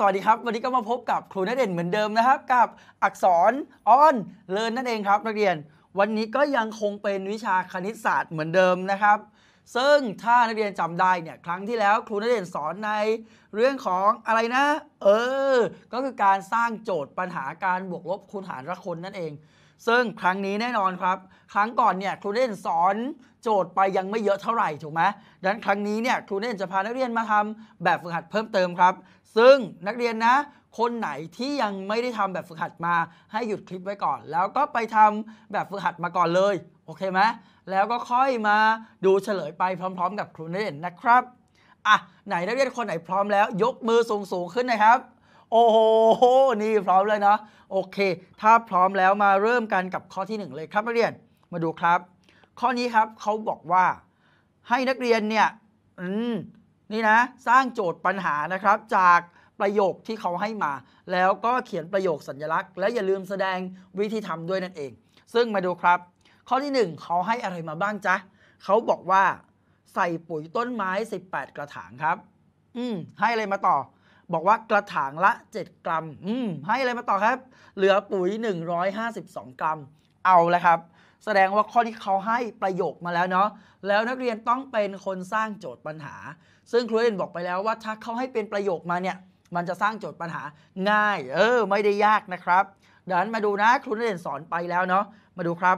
สวัสดีครับ วันนี้ก็มาพบกับครูนัดเด่นเหมือนเดิมนะครับกับอักษรออนเลินนั่นเองครับ นักเรียน วันนี้ก็ยังคงเป็นวิชาคณิตศาสตร์เหมือนเดิมนะครับ ซึ่งถ้านักเรียนจำได้เนี่ยครั้งที่แล้วครูนัดเด่นสอนใน เรื่องของอะไรนะเออก็คือการสร้างโจทย์ปัญหาการบวกลบคูณหารระคนนั่นเอง ซึ่งครั้งนี้แน่นอนครับ ครั้งก่อนเนี่ยครูเด่นสอนจทย์ไปยังไม่เยอะเท่าไหร่ถูกไหมดังนั้นครั้งนี้เนี่ยครูเน่นจะพานักเรียนมาทำแบบฝึกหัดเพิ่มเติมครับ ซึ่งนักเรียนนะ คนไหนที่ยังไม่ได้ทำแบบฝึกหัดมาให้หยุดคลิปไว้ก่อน แล้วก็ไปทำแบบฝึกหัดมาก่อนเลย โอเคไหมแล้วก็ค่อยมาดูเฉลยไปพร้อม ๆ กับครูเน่นนะครับอ่ะไหนนักเรียนคนไหนพร้อมแล้วยกมือสูงๆขึ้นนะครับ โอ้โหนี่พร้อมเลยเนาะโอเค ถ้าพร้อมแล้วมาเริ่มกันกับข้อที่ 1 เลยครับนักเรียนมาดูครับข้อนี้ครับเขาบอกว่าให้นักเรียนเนี่ยนี่นะ สร้างโจทย์ปัญหานะครับ จากประโยคที่เขาให้มา แล้วก็เขียนประโยคสัญลักษณ์ และอย่าลืมแสดงวิธีทำด้วยนั่นเอง ซึ่งมาดูครับ ข้อที่ 1เขาให้อะไรมาบ้างจ๊ะเขาบอกว่าใส่ปุ๋ยต้นไม้ 18 กระถางครับ อืมให้อะไรมาต่อ บอกว่ากระถางละ 7 กรัม อืมให้อะไรมาต่อครับ เหลือปุ๋ย 152 กรัม เอาแล้วครับแสดงว่าข้อที่เขาให้ประโยคมาแล้วเนาะ แล้วนักเรียนต้องเป็นคนสร้างโจทย์ปัญหา ซึ่งครูเรนบอกไปแล้วว่าถ้าเขาให้เป็นประโยคมาเนี่ย มันจะสร้างโจทย์ปัญหา ง่าย เออ ไม่ได้ยากนะครับดังนั้นมาดูนะครูนักเรียนสอนไปแล้วเนาะ มาดูครับ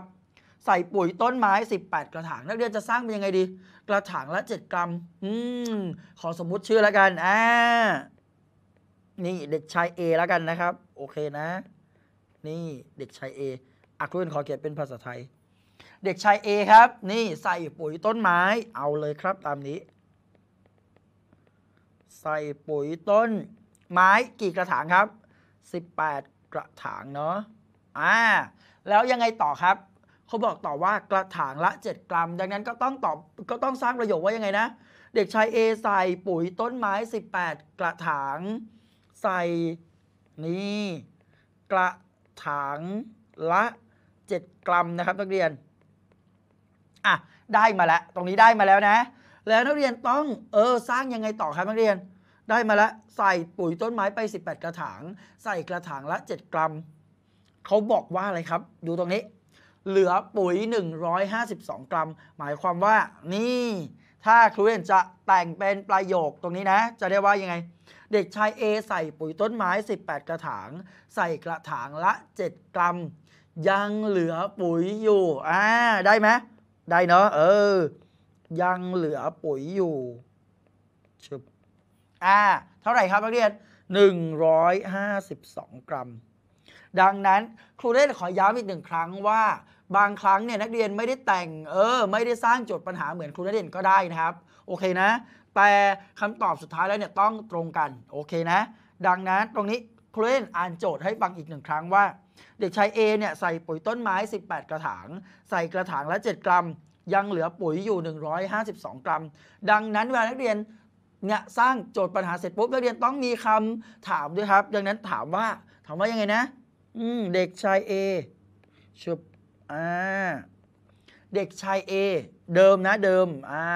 ใส่ปุ๋ยต้นไม้ 18 กระถางนักเรียนจะสร้างเป็นยังไงดี กระถางละ7กรัมอืมขอสมมุติชื่อแล้วกันอ่านี่เด็กชาย A แล้วกันนะครับ โอเคนะ นี่เด็กชาย A อักรุนขอเขียนเป็นภาษาไทย เด็กชาย A ครับนี่ใส่ปุ๋ยต้นไม้เอาเลยครับตามนี้ ใส่ปุ๋ยต้นไม้กี่กระถางครับ 18 กระถางเนาะอ่าแล้วยังไงต่อครับ เขาบอกต่อว่ากระถางละ 7 กรัม ดังนั้นก็ต้องตอบก็ต้องสร้างประโยคว่ายังไงนะ เด็กชาย A ใส่ปุ๋ยต้นไม้ 18 กระถางใส่นี่กระถางละ7กรัมนะครับนักเรียนอ่ะได้มาแล้ว ตรงนี้ได้มาแล้วนะ แล้วนักเรียนต้องเออสร้างยังไงต่อครับนักเรียน ได้มาแล้วใส่ปุ๋ยต้นไม้ไป 18กระถาง ใส่กระถางละ 7 กรัม เขาบอกว่าอะไรครับ ดูตรงนี้ เหลือปุ๋ย 152 กรัม หมายความว่านี่ ถ้าครูเรียนจะแต่งเป็นประโยคตรงนี้นะ จะได้ว่ายังไง เด็กชาย A ใส่ปุ๋ยต้นไม้ 18 กระถาง ใส่กระถางละ 7 กรัมยังเหลือปุ๋ยอยู่ อ่า ได้ไหมได้เนาะ เออ ยังเหลือปุ๋ยอยู่ชึบอ่า เท่าไหร่ครับนักเรียน 152 กรัม ดังนั้น ครูได้ขอย้ำอีกหนึ่งครั้งว่าบางครั้งเนี่ยนักเรียนไม่ได้แต่ง เออ ไม่ได้สร้างโจทย์ปัญหาเหมือนครูนักเรียนก็ได้นะครับ โอเคนะ แต่คำตอบสุดท้ายแล้วเนี่ยต้องตรงกัน โอเคนะ ดังนั้นตรงนี้ครูเล่นอ่านโจทย์ให้ฟังอีกหนึ่งครั้งว่า เด็กชาย A เนี่ยใส่ปุ๋ยต้นไม้ 18 กระถางใส่กระถางละ 7 กรัม ยังเหลือปุ๋ยอยู่ 152 กรัม ดังนั้นเวลานักเรียนเนี่ยสร้างโจทย์ปัญหาเสร็จปุ๊บนักเรียนต้องมีคำถามด้วยครับ ดังนั้นถามว่าถามว่ายังไงนะอืมเด็กชาย A ชุบอ่าเด็กชาย A เดิมนะเดิมอ่า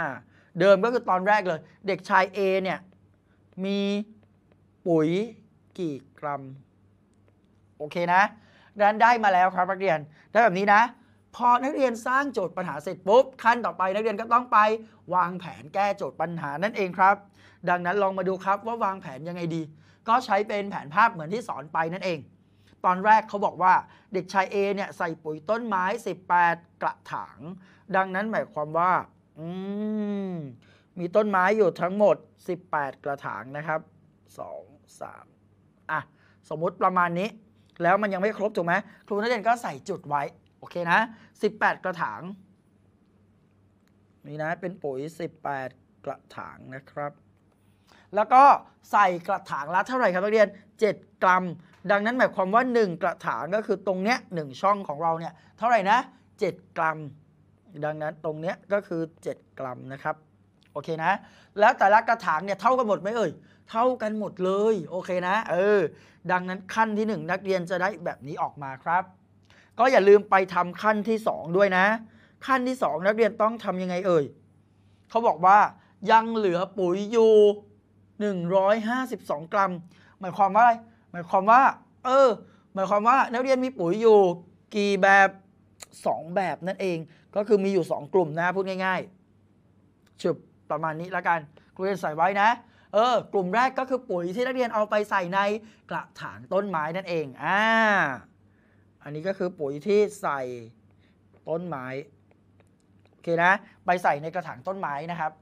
เดิมก็คือตอนแรกเลย เด็กชาย A เนี่ยมีปุ๋ยกี่กรัม โอเคนะดังนั้นได้มาแล้วครับนักเรียนได้แบบนี้นะ พอนักเรียนสร้างโจทย์ปัญหาเสร็จปุ๊บ ขั้นต่อไปนักเรียนก็ต้องไปวางแผนแก้โจทย์ปัญหานั่นเองครับ ดังนั้นลองมาดูครับว่าวางแผนยังไงดี ก็ใช้เป็นแผนภาพเหมือนที่สอนไปนั่นเอง ตอนแรกเขาบอกว่าเด็กชาย A เนี่ยใส่ปุ๋ยต้นไม้ 18 กระถาง ดังนั้นหมายความว่าอืมมีต้นไม้อยู่ทั้งหมด 18 กระถางนะครับ2 3อ่ะสมมุติประมาณนี้แล้วมันยังไม่ครบถูกไหมครูนักเรียนก็ใส่จุดไว้โอเคนะ18 กระถางนี่นะเป็นปุ๋ย 18 กระถางนะครับ แล้วก็ใส่กระถางละเท่าไหร่ครับนักเรียน 7 กรัม ดังนั้นหมายความว่า 1 กระถางก็คือตรงเนี้ยหช่องของเราเนี่ยเท่าไหร่นะ 7 กรัม ดังนั้นตรงเนี้ยก็คือ 7 กรัมนะครับโอเคนะแล้วแต่ละกระถางเนี่ยเท่ากันหมดไหมเอ่ยเท่ากันหมดเลย โอเคนะเออดังนั้นขั้นที่ 1 นักเรียนจะได้แบบนี้ออกมาครับ ก็อย่าลืมไปทำขั้นที่ 2 ด้วยนะ ขั้นที่ 2 นักเรียนต้องทํำยังไงเอ่ยเขาบอกว่ายังเหลือปุ๋ยอยู่ 152 กรัม หมายความว่าอะไรหมายความว่าเออ หมายความว่า นักเรียนมีปุ๋ยอยู่กี่แบบ 2 แบบนั่นเอง ก็คือมีอยู่ 2 กลุ่มนะพูดง่ายๆฉบประมาณนี้ละกันครูเรียนใส่ไว้นะเออ กลุ่มแรกก็คือปุ๋ยที่นักเรียนเอาไปใส่ในกระถางต้นไม้นั่นเอง อ่า อันนี้ก็คือปุ๋ยที่ใส่ต้นไม้ โอเคนะ ไปใส่ในกระถางต้นไม้นะครับ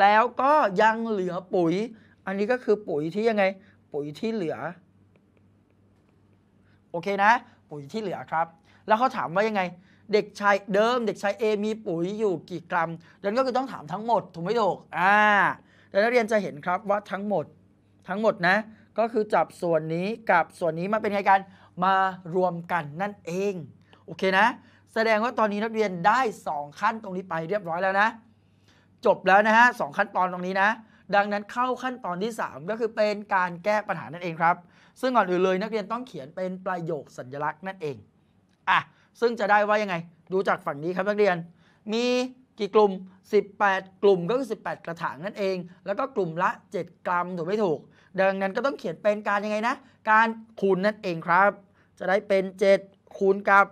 แล้วก็ยังเหลือปุ๋ย อันนี้ก็คือปุ๋ยที่ยังไง ปุ๋ยที่เหลือ โอเคนะ ปุ๋ยที่เหลือครับ แล้วเขาถามว่ายังไง เด็กชายเดิม เด็กชายเอมีปุ๋ยอยู่กี่กรัมดังนั้นก็คือต้องถามทั้งหมดถูกไหมถูกอ่าแต่นักเรียนจะเห็นครับว่าทั้งหมดทั้งหมดนะก็คือจับส่วนนี้กับส่วนนี้มาเป็นไงกันมารวมกันนั่นเองโอเคนะ แสดงว่าตอนนี้นักเรียนได้ 2 ขั้นตรงนี้ไปเรียบร้อยแล้วนะจบแล้วนะฮะสขั้นตอนตรงนี้นะ ดังนั้นเข้าขั้นตอนที่ 3 ก็คือเป็นการแก้ปัญหานั่นเองครับ ซึ่งก่อนอื่นเลยนักเรียนต้องเขียนเป็นประโยคสัญลักษณ์นั่นเองอ่ะซึ่งจะได้ว่ายังไงดูจากฝั่งนี้ครับนักเรียนมีกี่กลุ่ม 18 กลุ่มก็คือ 18 กระถางนั่นเอง แล้วก็กลุ่มละ 7 กรัมถูกไม่ถูกดังนั้นก็ต้องเขียนเป็นการยังไงนะ การคูณนั่นเองครับ จะได้เป็น 7คูณกับ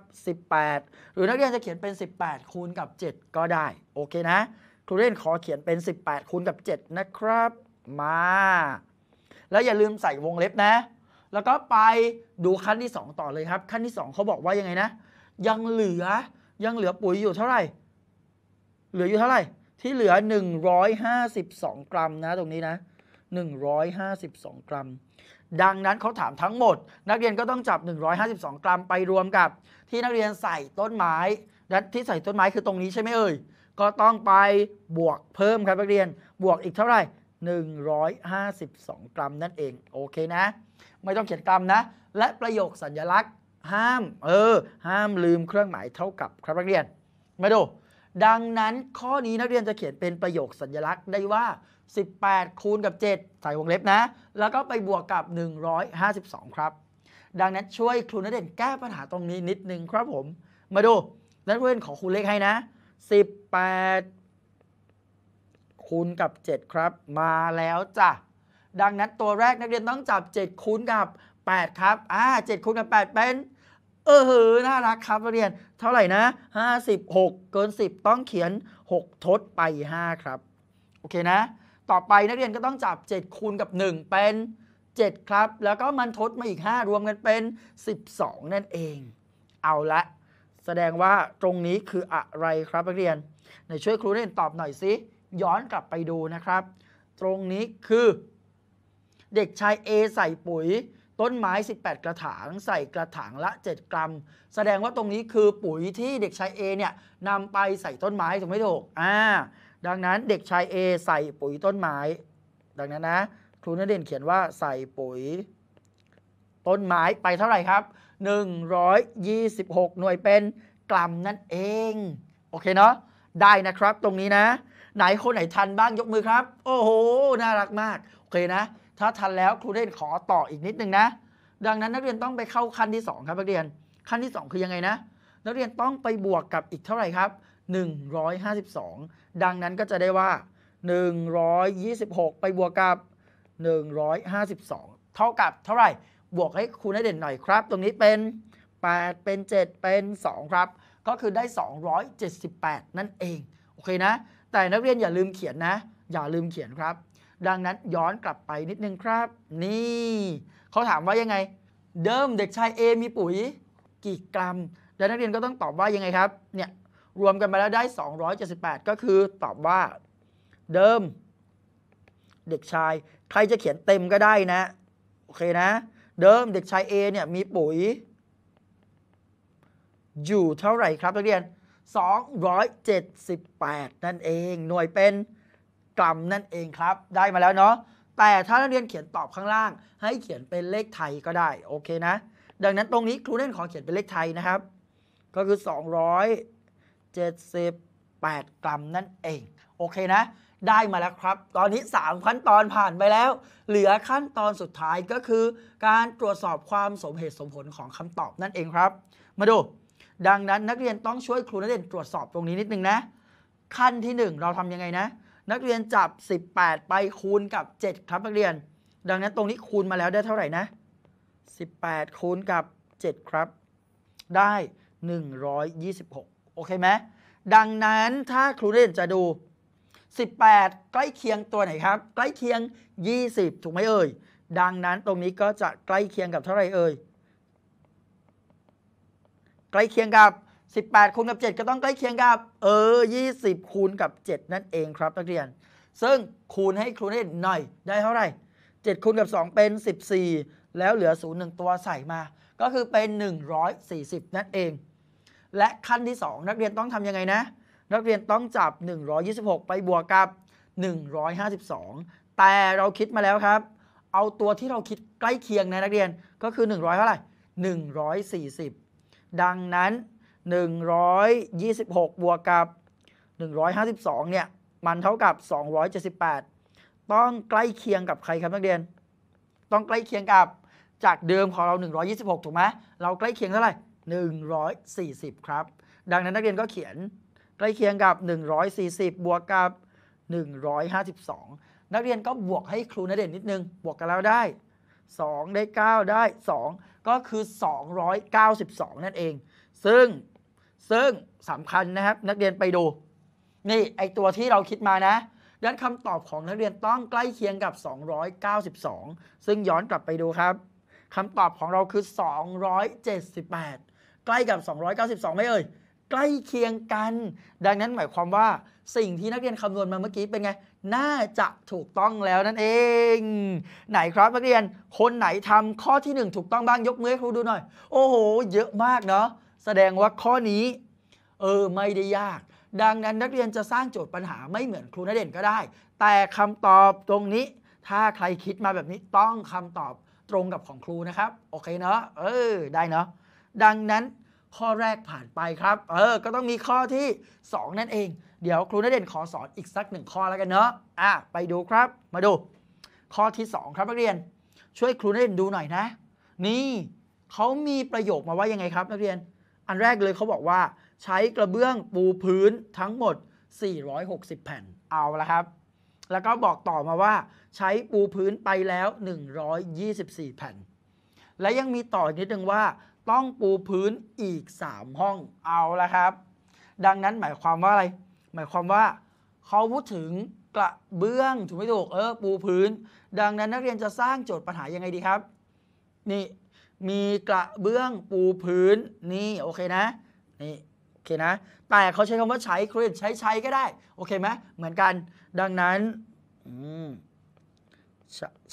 18 หรือนักเรียนจะเขียนเป็น 18คูณกับ 7 ก็ได้ โอเคนะ ครูเรียนขอเขียนเป็น 18 คูณกับ 7 นะครับ มา แล้วอย่าลืมใส่วงเล็บนะ แล้วก็ไปดูขั้นที่ 2 ต่อเลยครับ ขั้นที่ 2เขาบอกว่ายังไงนะ ยังเหลือยังเหลือปุ๋ยอยู่เท่าไหร่เหลืออยู่เท่าไหร่ที่เหลือ 152 กรัมนะตรงนี้นะ 152 กรัม ดังนั้นเขาถามทั้งหมด นักเรียนก็ต้องจับ 152 กรัมไปรวมกับ ที่นักเรียนใส่ต้นไม้และที่ใส่ต้นไม้คือตรงนี้ใช่ไหมเอ่ยก็ต้องไปบวกเพิ่มครับนักเรียนบวกอีกเท่าไหร่ 152 กรัมนั่นเองโอเคนะ ไม่ต้องเขียนกรัมนะและประโยคสัญลักษณ์ ห้ามเออห้ามลืมเครื่องหมายเท่ากับครับนักเรียนมาดูดังนั้นข้อนี้นักเรียนจะเขียนเป็นประโยคสัญลักษณ์ได้ว่า 18 คูณกับ 7ใส่วงเล็บนะ แล้วก็ไปบวกกับ 152 ครับ ดังนั้นช่วยครูนักเรียนแก้ปัญหาตรงนี้นิดนึงครับผมมาดูนักเรียนขอคูณเลขให้นะ 18 คูณกับ 7 ครับ มาแล้วจ้ะ ดังนั้นตัวแรกนักเรียนต้องจับ7คูณกับ 8 ครับ อ่า7คูณกับ8เป็นเออเฮ้อน่ารักครับเรียนเท่าไหร่นะ 56 เกิน 10 ต้องเขียน 6 ทดไป 5 ครับ โอเค นะ ต่อไปนักเรียนก็ต้องจับ 7 คูณกับ 1 เป็น 7 ครับ แล้วก็มันทดมาอีก 5 รวมกันเป็น 12 นั่นเอง เอาละแสดงว่าตรงนี้คืออะไรครับนักเรียน ในช่วยครูเรียนตอบหน่อยสิย้อนกลับไปดูนะครับ ตรงนี้คือ เด็กชาย A ใส่ปุ๋ยต้นไม้ 18 กระถางใส่กระถางละ 7 กรัม แสดงว่าตรงนี้คือปุ๋ยที่เด็กชาย A เนี่ยนำไปใส่ต้นไม้ถูกไหมถูกอ่าดังนั้นเด็กชาย A ใส่ปุ๋ยต้นไม้ดังนั้นนะครูนเด่นเขียนว่าใส่ปุ๋ย ต้นไม้ไปเท่าไหร่ครับ 126 หน่วยเป็น กรัมนั่นเอง โอเคเนาะได้นะครับตรงนี้นะ ไหนคนไหนทันบ้างยกมือครับ โอ้โหน่ารักมากโอเคนะถ้าทันแล้วครูเด่นขอต่ออีกนิดนึงนะดังนั้นนักเรียนต้องไปเข้าขั้นที่2ครับนักเรียนขั้นที่ 2 คือยังไงนะ นักเรียนต้องไปบวกกับอีกเท่าไหร่ครับ 152 ดังนั้นก็จะได้ว่า 126 ไปบวกกับ 152 เท่ากับ เท่าไหร่บวกให้ครูได้เด่นหน่อยครับ ตรงนี้เป็น 8 เป็น 7 เป็น 2 ครับ ก็คือได้ 278 นั่นเองโอเคนะแต่นักเรียนอย่าลืมเขียนนะ อย่าลืมเขียนครับดังนั้นย้อนกลับไปนิดนึงครับ นี่เขาถามว่ายังไง เดิมเด็กชายเอมีปุ๋ย กี่กรัมแลวนักเรียนก็ต้องตอบว่ายังไงครับเนี่ยรวมกันมาแล้วได้ 278 ก็คือตอบว่า เดิม เด็กชาย ใครจะเขียนเต็มก็ได้นะโอเคนะเดิมเด็กชาย A เนี่ยมีปุ๋ย อยู่ เท่าไหร่ครับนักเรียน 278นั่นเองหน่วยเป็นรัมนั่นเองครับได้มาแล้วเนาะแต่ถ้านักเรียนเขียนตอบข้างล่างให้เขียนเป็นเลขไทยก็ได้โอเคนะดังนั้นตรงนี้ครูเล่นขอเขียนเป็นเลขไทยนะครับ ก็คือ278กรัมนั่นเองโอเคนะ ได้มาแล้วครับ ตอนนี้ 3 ขั้นตอนผ่านไปแล้ว เหลือขั้นตอนสุดท้ายก็คือ การตรวจสอบความสมเหตุสมผลของคำตอบนั่นเองครับ มาดู ดังนั้นนักเรียนต้องช่วยครูนักเรียนตรวจสอบตรงนี้นิดนึงนะขั้นที่ 1 เราทำยังไงนะนักเรียนจับ 18 ไปคูณกับ 7 ครับ นักเรียน ดังนั้นตรงนี้คูณมาแล้วได้เท่าไหร่นะ18 คูณกับ 7 ครับ ได้ 126 โอเคไหม ดังนั้นถ้าครูเรียนจะดู 18 ใกล้เคียงตัวไหนครับ ใกล้เคียง 20 ถูกไหมเอ่ย ดังนั้นตรงนี้ก็จะใกล้เคียงกับเท่าไหร่เอ่ย ใกล้เคียงกับ18คูณกับ 7 ก็ต้องใกล้เคียงกับเออ20คูณกับ7นั่นเองครับนักเรียน ซึ่งคูณให้ครูได้หน่อยได้เท่าไหร่7คูณกับ 2 เป็น 14 แล้วเหลือ0ูนย์ตัวใส่มา ก็คือเป็น 140 นั่นเอง และขั้นที่ 2 นักเรียนต้องทำยังไงนะ นักเรียนต้องจับ 126 ไปบวกกับ 152 แต่เราคิดมาแล้วครับ เอาตัวที่เราคิดใกล้เคียงนะนักเรียน ก็คือ 100 เท่าไหร่ 140 ดังนั้น126 บวกกับ 152เนี่ยมันเท่ากับ 278 ต้องใกล้เคียงกับใครครับนักเรียน ต้องใกล้เคียงกับจากเดิมของเรา 126ถูกไหมเราใกล้เคียงเท่าไหร่140 ครับ ดังนั้นนักเรียนก็เขียนใกล้เคียงกับ 140 บวกกับ 152 นักเรียนก็บวกให้ครูนเด่นนิดนึงบวกกันแล้วได้2ได้ 9 ได้ 2 ก็คือ 292 นั่นเอง ซึ่งซึ่งสำคัญนะครับนักเรียนไปดู นี่ไอตัวที่เราคิดมานะดังนั้นคำตอบของนักเรียนต้องใกล้เคียงกับ 292 ซึ่งย้อนกลับไปดูครับคำตอบของเราคือ 278 ใกล้กับ 292ไม่เอ่ยใกล้เคียงกัน ดังนั้นหมายความว่าสิ่งที่นักเรียนคำนวณมาเมื่อกี้เป็นไง น่าจะถูกต้องแล้วนั่นเอง ไหนครับนักเรียนคนไหนทำข้อที่ 1 ถูกต้องบ้างยกมือให้ครูดูหน่อย โอ้โห เยอะมากเนาะแสดงว่าข้อนี้เออไม่ได้ยาก ดังนั้นนักเรียนจะสร้างโจทย์ปัญหาไม่เหมือนครูนเด่นก็ได้ แต่คำตอบตรงนี้ ถ้าใครคิดมาแบบนี้ต้องคำตอบตรงกับของครูนะครับโอเคเนาะเออได้เนาะดังนั้นข้อแรกผ่านไปครับ เออก็ต้องมีข้อที่ 2 นั่นเอง เดี๋ยวครูนเด่นขอสอนอีกสักหนึ่งข้อแล้วกันเนาะอ่ะไปดูครับ มาดู ข้อที่ 2 ครับนักเรียน ช่วยครูนเด่นดูหน่อยนะ นี่เขามีประโยคมาว่ายังไงครับ นักเรียนอันแรกเลยเขาบอกว่าใช้กระเบื้องปูพื้นทั้งหมด 460 แผ่น เอาละครับ แล้วก็บอกต่อมาว่า ใช้ปูพื้นไปแล้ว 124 แผ่น และยังมีต่ออีกนิดนึงว่า ต้องปูพื้นอีก 3 ห้อง เอาละครับ ดังนั้นหมายความว่าอะไร หมายความว่าเขาพูดถึงกระเบื้องถูกไหมถูก เออปูพื้น ดังนั้นนักเรียนจะสร้างโจทย์ปัญหายังไงดีครับ นี่มีกระเบื้องปูพื้น นี่โอเคนะนี่โอเคนะ แต่เขาใช้คำว่าใช้เครดิตใช้ใช้ก็ได้โอเคไหมเหมือนกัน ดังนั้น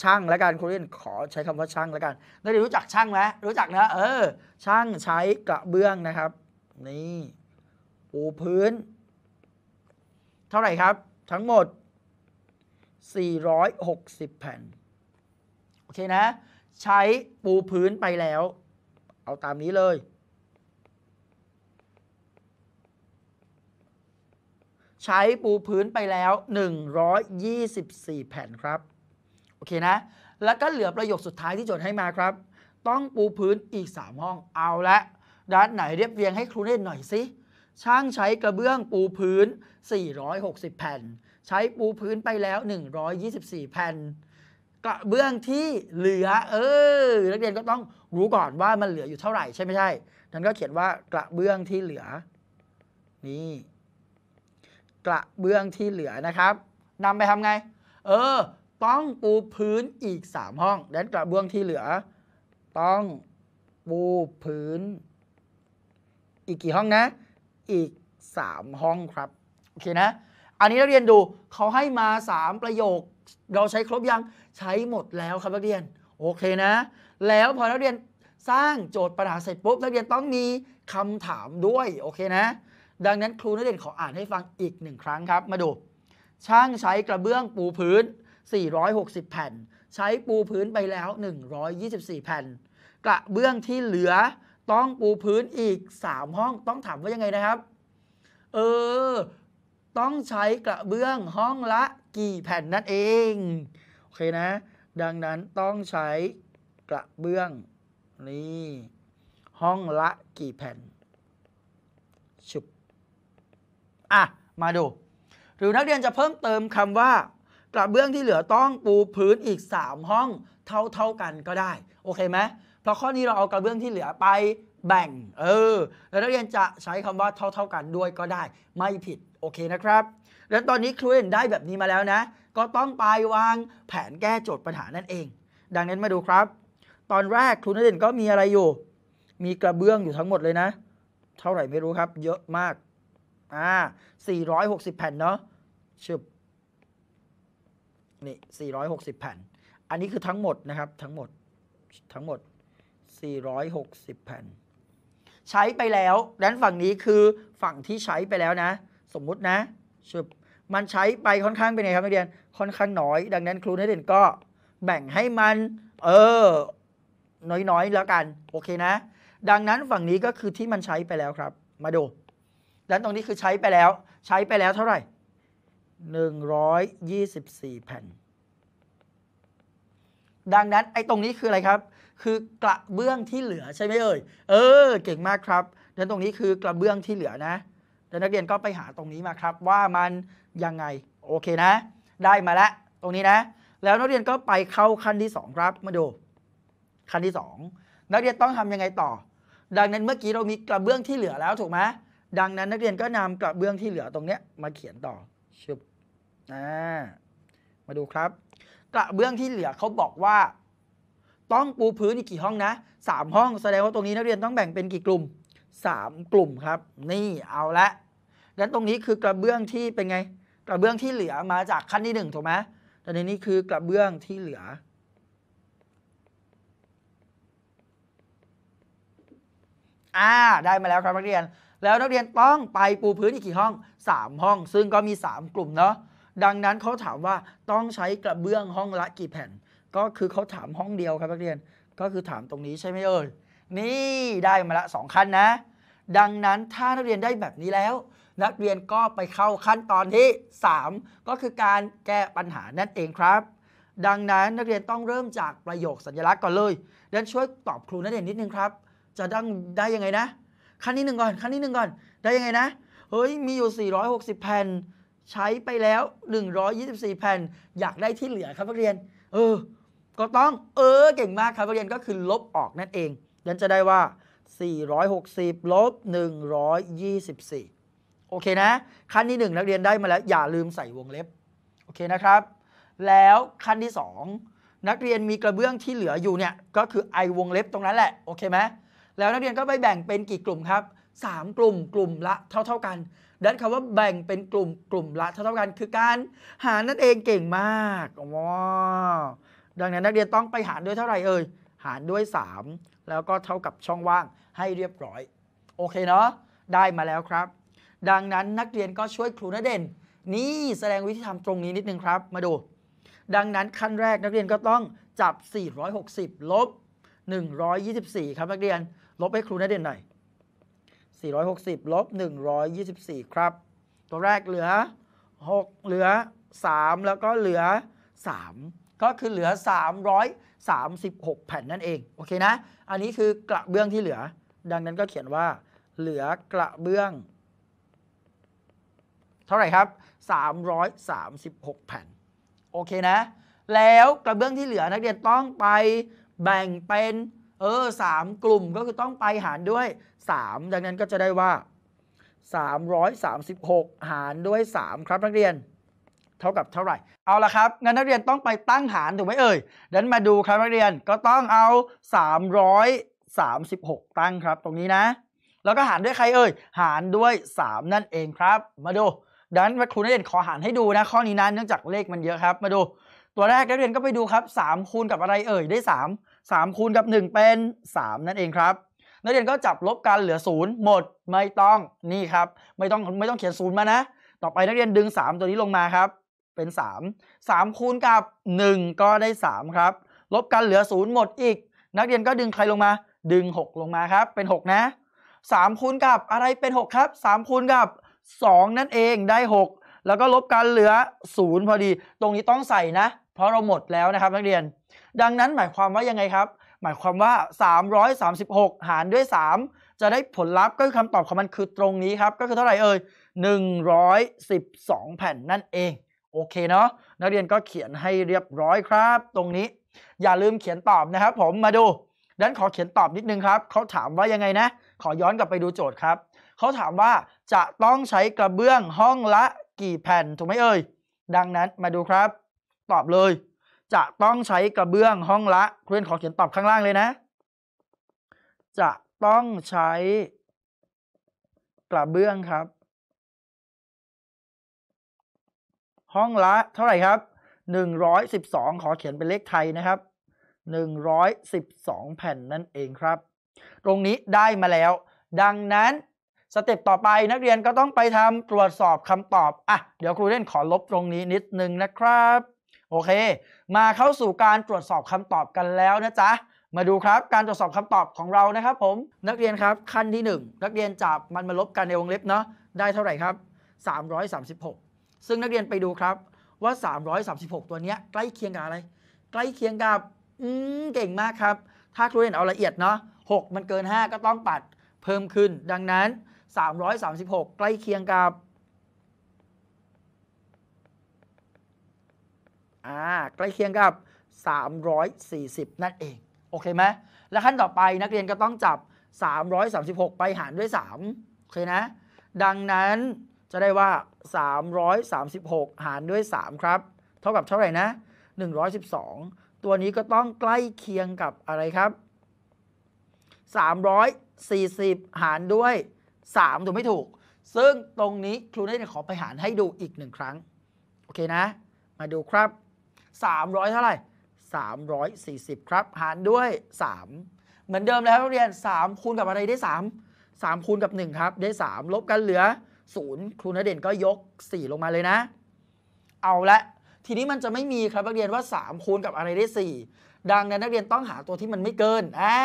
ช่างและการครูเรีนขอใช้คำว่าช่างและกันนักเรียนรู้จักช่างไหมรู้จักนะเออช่างใช้กระเบื้องนะครับนี่ปูพื้น เท่าไหร่ครับทั้งหมด 460 แผ่นโอเคนะใช้ปูพื้นไปแล้ว เอาตามนี้เลย ใช้ปูพื้นไปแล้ว 124 แผ่นครับโอเคนะ แล้วก็เหลือประโยคสุดท้ายที่โจทย์ให้มาครับ ต้องปูพื้นอีก 3 ห้องเอาละด้านไหนเรียบเรียงให้ครูเล่นหน่อยสิช่างใช้กระเบื้องปูพื้น 460 แผ่น ใช้ปูพื้นไปแล้ว 124 แผ่นระเบื้องที่เหลือเออนักเรียนก็ต้องรู้ก่อนว่ามันเหลืออยู่เท่าไหร่ใช่ไม่ใช่ทัานก็เขียนว่ากระเบื้องที่เหลือ นี่กระเบื้องที่เหลือนะครับ นำไปทำไง เออต้องปูพื้นอีก 3 ห้องแล้วกระเบื้องที่เหลือ ต้องปูพื้นอีกกี่ห้องนะ อีก3ห้องครับโอเคนะอันนี้นักเรียนดูเขาให้มา 3 ประโยค เราใช้ครบยังใช้หมดแล้วครับนักเรียนโอเคนะ แล้วพอนักเรียนสร้างโจทย์ปัญหาเสร็จปุ๊บนักเรียนต้องมีคำถามด้วยโอเคนะ ดังนั้นครูนักเรียนขออ่านให้ฟังอีกหนึ่งครั้งครับ มาดูช่างใช้กระเบื้องปูพื้น 460 แผ่น ใช้ปูพื้นไปแล้ว 124 แผ่น กระเบื้องที่เหลือต้องปูพื้นอีก 3 ห้องต้องถามว่ายังไงนะครับเออต้องใช้กระเบื้องห้องละกี่แผ่นนั่นเองโอเคนะดังนั้นต้องใช้กระเบื้องนี่ห้องละกี่แผ่นชุบอ่ะมาดู หรือนักเรียนจะเพิ่มเติมคำว่ากระเบื้องที่เหลือต้องปูพื้นอีก3ห้องเท่าเท่ากันก็ได้โอเคไหมเพราะข้อนี้เราเอากระเบื้องที่เหลือไปแบ่งเออแล้วนักเรียนจะใช้คำว่าเท่าเท่ากันด้วยก็ได้ ไม่ผิดโอเคนะครับ แล้วตอนนี้ครูเห็นได้แบบนี้มาแล้วนะ ก็ต้องไปวางแผนแก้โจทย์ปัญหานั่นเอง ดังนั้นมาดูครับ ตอนแรกครูนักเรียนก็มีอะไรอยู่ มีกระเบื้องอยู่ทั้งหมดเลยนะ เท่าไหร่ไม่รู้ครับ เยอะมากอ่า460 แผ่นเนาะชึบนี่460 แผ่น อันนี้คือทั้งหมดนะครับทั้งหมดทั้งหมด 460 แผ่นใช้ไปแล้วด้านฝั่งนี้คือฝั่งที่ใช้ไปแล้วนะ สมมุตินะชุบมันใช้ไปค่อนข้างเป็นไงครับนักเรียนค่อนข้างน้อย ดังนั้นครูนักเรียนก็ แบ่งให้มันเออ น้อยๆแล้วกัน โอเคนะ ดังนั้นฝั่งนี้ก็คือที่มันใช้ไปแล้วครับ มาดูด้านนตรงนี้คือใช้ไปแล้ว ใช้ไปแล้วเท่าไหร่ 124 แผ่น ดังนั้นไอ้ตรงนี้คืออะไรครับคือกระเบื้องที่เหลือใช่ไหมเอ่ย เออ เก่งมากครับดังตรงนี้คือกระเบื้องที่เหลือนะแล้วนักเรียนก็ไปหาตรงนี้มาครับ ว่ามันยังไงโอเคนะ ได้มาแล้วตรงนี้นะ แล้วนักเรียนก็ไปเข้าขั้นที่2ครับมาดูขั้นที่2นักเรียนต้องทำยังไงต่อ ดังนั้นเมื่อกี้เรามีกระเบื้องที่เหลือแล้วถูกไหมดังนั้น นักเรียนก็นำกระเบื้องที่เหลือตรงเนี้ยมาเขียนต่อชุบ่ามาดูครับกระเบื้องที่เหลือเขาบอกว่าต้องปูพื้นอีกกี่ห้องนะ3ห้อง แสดงว่าตรงนี้นักเรียนต้องแบ่งเป็นกี่กลุ่ม 3 กลุ่มครับ นี่เอาละงั้นตรงนี้คือกระเบื้องที่เป็นไง กระเบื้องที่เหลือมาจากขั้นที่1ถูกไหมแต่ในนี้คือกระเบื้องที่เหลือ อ่า ได้มาแล้วครับนักเรียน แล้วนักเรียนต้องไปปูพื้นอีกกี่ห้อง3ห้อง ซึ่งก็มี 3 กลุ่มเนาะ ดังนั้นเขาถามว่าต้องใช้กระเบื้องห้องละกี่แผ่นก็คือเขาถามห้องเดียวครับนักเรียนก็คือถามตรงนี้ใช่ไหมเอ่ยนี่ได้มาละสองขั้นนะ ดังนั้นถ้านักเรียนได้แบบนี้แล้ว นักเรียนก็ไปเข้าขั้นตอนที่3ก็คือการแก้ปัญหานั่นเองครับ ดังนั้นนักเรียนต้องเริ่มจากประโยคสัญลักษณ์ก่อนเลยล้นช่วยตอบครูนักเรียนนิดนึงครับ จะดังได้ยังไงนะขั้นที่หนึ่งก่อนขั้นที่หนึ่งก่อนได้ยังไงนะเฮ้ยมีอยู่ 460แผ่น ใช้ไปแล้ว 124แผ่นอยากได้ที่เหลือครับนักเรียน เออก็ต้อง เออ เก่งมากครับเรียนก็คือลบออกนั่นเองเรงยั้นจะได้ว่า 460ลบ124โอเคนะ ขั้นที่ 1 นักเรียนได้มาแล้ว อย่าลืมใส่วงเล็บ โอเคนะครับ แล้วขั้นที่ 2 นักเรียนมีกระเบื้องที่เหลืออยู่เนี่ยก็คือไอวงเล็บตรงนั้นแหละ โอเคไหมแล้วนักเรียนก็ไปแบ่งเป็นกี่กลุ่มครับ 3 กลุ่มกลุ่มละเท่าเท่ากันดันคำว่าแบ่งเป็นกลุ่มกลุ่มละเท่าเท่ากัน คือการหารนั่นเอง เก่งมากว้าวดังนั้นนักเรียนต้องไปหารด้วยเท่าไหร่เอ่ย หารด้วย 3 แล้วก็เท่ากับช่องว่างให้เรียบร้อย โอเคเนาะ ได้มาแล้วครับ ดังนั้นนักเรียนก็ช่วยครูนเด่นนี่แสดงวิธีทำตรงนี้นิดนึงครับ มาดู ดังนั้นขั้นแรกนักเรียนก็ต้องจับ 460ลบ124 ครับนักเรียน ลบให้ครูนเด่นหน่อย460ลบ124 ครับ ตัวแรกเหลือ 6 เหลือ 3 แล้วก็เหลือ 3ก็คือเหลือ 336 แผ่น นั่นเอง โอเคนะ อันนี้คือกระเบื้องที่เหลือ ดังนั้นก็เขียนว่า เหลือกระเบื้อง เท่าไหร่ครับ 336 แผ่น โอเคนะ แล้วกระเบื้องที่เหลือ นักเรียนต้องไปแบ่งเป็นเออสามกลุ่มก็คือต้องไปหารด้วย 3 ดังนั้นก็จะได้ว่า 336 หารด้วย 3 ครับนักเรียนเท่ากับเท่าไหร่เอาละครับงั้นนักเรียนต้องไปตั้งหารถูกไหมเอ่ยดันมาดูครับนักเรียนก็ต้องเอา 336 ตั้งครับ ตรงนี้นะ แล้วก็หารด้วยใครเอ่ยหารด้วย 3 นั่นเองครับ มาดูดันครูนักเรียนขอหารให้ดูนะ ข้อนี้นะเนื่องจากเลขมันเยอะครับ มาดูตัวแรกนักเรียนก็ไปดูครับ 3 คูณกับอะไรเอ่ยได้ 3 3 คูณกับ 1 เป็น 3 นั่นเองครับ นักเรียนก็จับลบกันเหลือศูนย์หมดไม่ต้องนี่ครับไม่ต้องไม่ต้องเขียนศูนย์มานะต่อไปนักเรียนดึง 3 ตัวนี้ลงมาครับเป็น 3 3 คูณกับ 1 ก็ได้3ครับ ลบกันเหลือ 0 หมดอีก นักเรียนก็ดึงใครลงมา ดึง 6 ลงมาครับ เป็น 6 นะ 3 คูณกับอะไรเป็น 6 ครับ 3 คูณกับ 2 นั่นเองได้ 6 แล้วก็ลบกันเหลือ 0 พอดี ตรงนี้ต้องใส่นะ เพราะเราหมดแล้วนะครับ นักเรียน ดังนั้นหมายความว่ายังไงครับ หมายความว่า 336 หารด้วย 3 จะได้ผลลัพธ์ก็คือคำตอบของมันคือตรงนี้ครับ ก็คือเท่าไหร่เอ่ย112แผ่นนั่นเองโอเคเนาะนักเรียนก็เขียนให้เรียบร้อยครับ ตรงนี้ อย่าลืมเขียนตอบนะครับ ผมมาดูดันขอเขียนตอบนิดนึงครับเขาถามว่ายังไงนะ ขอย้อนกลับไปดูโจทย์ครับเขาถามว่าจะต้องใช้กระเบื้องห้องละ กี่แผ่นถูกไหมเอ่ยดังนั้นมาดูครับ ตอบเลย จะต้องใช้กระเบื้องห้องละเรียนขอเขียนตอบข้างล่างเลยนะ จะต้องใช้ กระเบื้องครับห้องละเท่าไหร่ครับ 112 ขอเขียนเป็นเลขไทยนะครับ112แผ่นนั่นเองครับ ตรงนี้ได้มาแล้ว ดังนั้นสเต็ปต่อไปนักเรียนก็ต้องไปทำตรวจสอบคำตอบ อ่ะเดี๋ยวครูเล่นขอลบตรงนี้นิดนึงนะครับ โอเค มาเข้าสู่การตรวจสอบคำตอบกันแล้วนะจ๊ะ มาดูครับการตรวจสอบคำตอบของเรานะครับผมนักเรียนครับขั้นที่ 1 นักเรียนจับมันมาลบกันในวงเล็บเนาะได้เท่าไหร่ครับ 336ซึ่งนักเรียนไปดูครับว่า 336 ตัวนี้ใกล้เคียงกับอะไร ใกล้เคียงกับอืมเก่งมากครับ ถ้าครูเรียนเอาละเอียดเนาะ6มันเกิน 5 ก็ต้องปัดเพิ่มขึ้น ดังนั้น 336 ใกล้เคียงกับอ่าใกล้เคียงกับ 340 นั่นเองโอเคไหมและขั้นต่อไปนักเรียนก็ต้องจับ 336 ไปหารด้วย3โอเคนะ ดังนั้นจะได้ว่า 336 หารด้วย 3 ครับ เท่ากับเท่าไหร่นะ 112 ตัวนี้ก็ต้องใกล้เคียงกับอะไรครับ 340 หารด้วย 3ถูกไม่ถูก ซึ่งตรงนี้ครูได้ขอไปหารให้ดูอีกหนึ่งครั้ง โอเคนะ มาดูครับ 300 เท่าไหร่ 340 ครับ หารด้วย 3 เหมือนเดิมแล้วเรียน 3 คูณกับอะไรได้ 3 3 คูณกับ 1 ครับได้ 3 ลบกันเหลือศูนย์ครูนเด่นก็ยก 4 ลงมาเลยนะ เอาละ ทีนี้มันจะไม่มีครับนักเรียนว่า 3 คูณกับอะไรได้ 4 ดังนั้นนักเรียนต้องหาตัวที่มันไม่เกินอ่า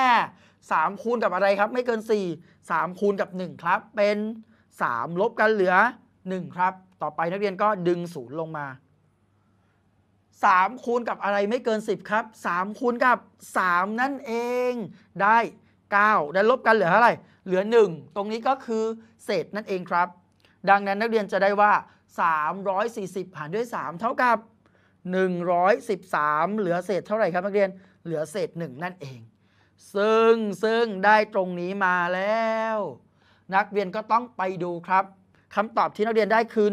สามคูณกับอะไรครับ ไม่เกิน 4 3 คูณกับ 1 ครับ เป็น 3 ลบกันเหลือ 1 ครับ ต่อไปนักเรียนก็ดึง0ลงมา 3 คูณกับอะไรไม่เกิน10ครับ3 คูณกับ 3 นั่นเอง ได้9ได้ลบกันเหลือเท่าไหร่เหลือ 1 ตรงนี้ก็คือเศษนั่นเองครับดังนั้นนักเรียนจะได้ว่า 340หารด้วย 3 เท่ากับ113เหลือเศษเท่าไหร่ครับนักเรียน เหลือเศษ 1 นั่นเอง ซึ่งซึ่งได้ตรงนี้มาแล้ว นักเรียนก็ต้องไปดูครับคำตอบที่นักเรียนได้คือ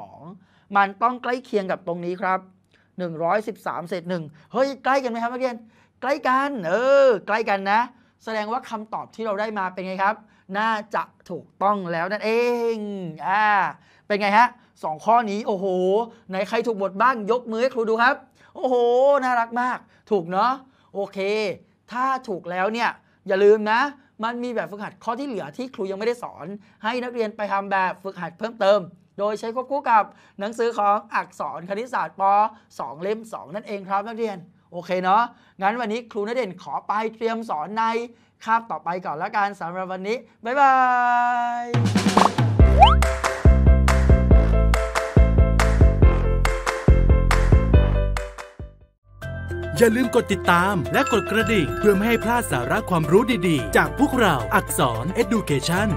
112 มันต้องใกล้เคียงกับตรงนี้ครับ 113 เศษ1เฮ้ยใกล้กันไหมครับนักเรียน ใกล้กันเออใกล้กันนะ แสดงว่าคำตอบที่เราได้มาเป็นไงครับน่าจะถูกต้องแล้วนั่นเอง อ่า เป็นไงฮะ สองข้อนี้ โอ้โหไหนใครถูกบทบ้าง ยกมือให้ครูดูครับ โอ้โห น่ารักมาก ถูกเนาะ โอเค ถ้าถูกแล้วเนี่ย อย่าลืมนะ มันมีแบบฝึกหัดข้อที่เหลือที่ครูยังไม่ได้สอน ให้นักเรียนไปทำแบบฝึกหัดเพิ่มเติม โดยใช้ควบคู่กับ หนังสือของอักษรคณิตศาสตร์ป2เล่ม2 นั่นเองครับนักเรียน โอเคเนาะ งั้นวันนี้ครูนักเรียนขอไปเตรียมสอนในคาบต่อไปก่อนแล้วกันสำหรับวันนี้ บ๊ายบาย อย่าลืมกดติดตามและกดกระดิ่งเพื่อไม่ให้พลาดสาระความรู้ดีๆ จากพวกเรา อักษร Education